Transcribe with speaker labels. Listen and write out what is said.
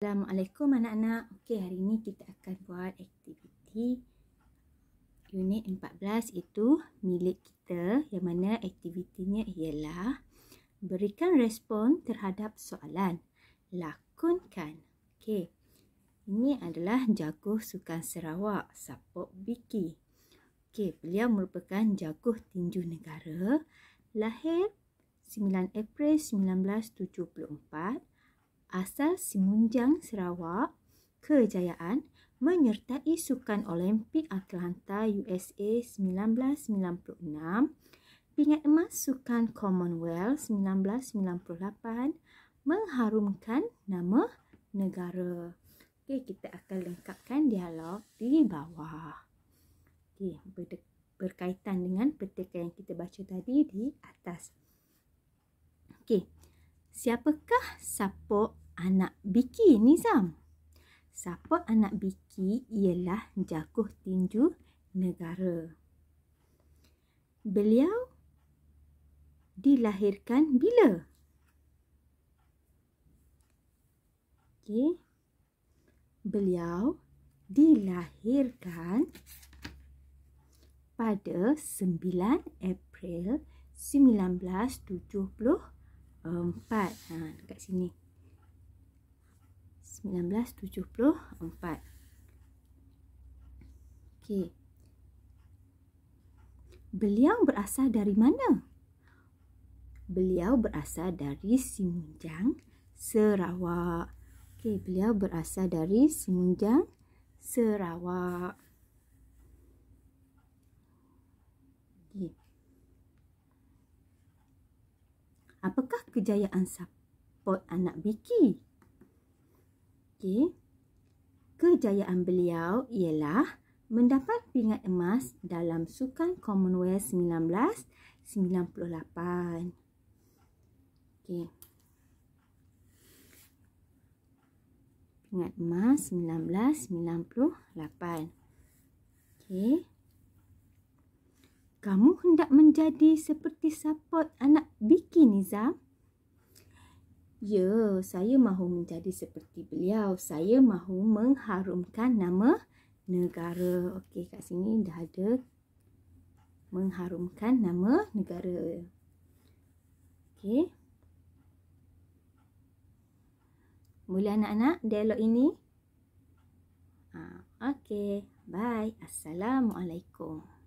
Speaker 1: Assalamualaikum anak-anak. Okey, hari ini kita akan buat aktiviti unit 14 itu milik kita yang mana aktivitinya ialah berikan respon terhadap soalan. Lakonkan. Okey. Ini adalah jaguh sukan Sarawak, Sapok Biki. Okey, beliau merupakan jaguh tinju negara lahir 9 April 1974 asal Simunjang Sarawak, kejayaan menyertai sukan Olimpik Atlanta USA 1996, pingat emas sukan Commonwealth 1998 mengharumkan nama negara. Okey, kita akan lengkapkan dialog di bawah. Okey, berkaitan dengan petikan yang kita baca tadi di atas. Okey. Siapakah support anak Biki Nizam. Siapa anak Biki ialah jaguh tinju negara. Beliau dilahirkan bila? Okey. Beliau dilahirkan pada 9 April 1974. Ha, kat sini. 1974. Okey. Beliau berasal dari mana? Beliau berasal dari Simunjang, Sarawak. Okey, beliau berasal dari Simunjang, Sarawak. Okay. Apakah kejayaan support anak Biki? Okey. Kejayaan beliau ialah mendapat pingat emas dalam sukan Commonwealth 1998. Okey. Pingat emas 1998. Okey. Kamu hendak menjadi seperti support anak Biki Nizam? Ya, saya mahu menjadi seperti beliau. Saya mahu mengharumkan nama negara. Okey, kat sini dah ada mengharumkan nama negara. Okey. Boleh anak-anak dialog ini? Ha, Okey, bye. Assalamualaikum.